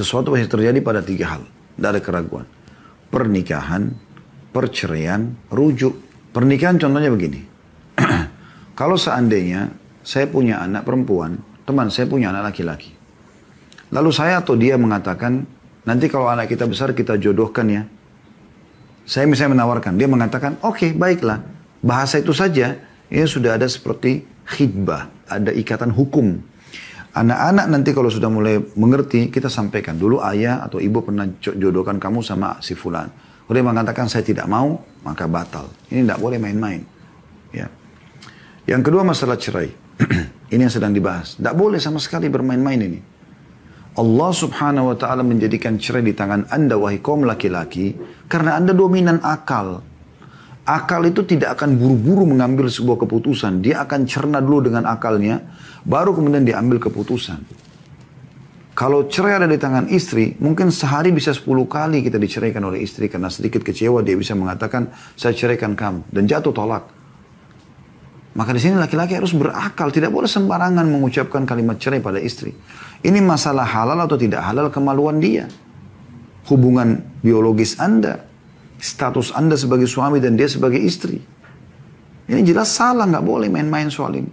Sesuatu pasti terjadi pada tiga hal. Tidak ada keraguan. Pernikahan, perceraian, rujuk. Pernikahan contohnya begini. Kalau seandainya saya punya anak perempuan, teman saya punya anak laki-laki. Lalu saya atau dia mengatakan, nanti kalau anak kita besar kita jodohkan ya. Saya misalnya menawarkan, dia mengatakan, oke okay, baiklah. Bahasa itu saja, ini ya, sudah ada seperti khidbah, ada ikatan hukum Anak-anak nanti kalau sudah mulai mengerti, kita sampaikan. Dulu ayah atau ibu pernah jodohkan kamu sama si fulan. Kalau dia mengatakan saya tidak mau, maka batal. Ini tidak boleh main-main. Ya. Yang kedua masalah cerai. ini yang sedang dibahas. Tidak boleh sama sekali bermain-main ini. Allah subhanahu wa ta'ala menjadikan cerai di tangan anda wahai kaum laki-laki. Karena anda dominan akal. Akal itu tidak akan buru-buru mengambil sebuah keputusan. Dia akan cerna dulu dengan akalnya, baru kemudian diambil keputusan. Kalau cerai ada di tangan istri, mungkin sehari bisa sepuluh kali kita diceraikan oleh istri karena sedikit kecewa dia bisa mengatakan, saya ceraikan kamu. Dan jatuh tolak. Maka di sini laki-laki harus berakal, tidak boleh sembarangan mengucapkan kalimat cerai pada istri. Ini masalah halal atau tidak halal kemaluan dia. Hubungan biologis Anda, status Anda sebagai suami dan dia sebagai istri. Ini jelas salah, nggak boleh main-main soal ini.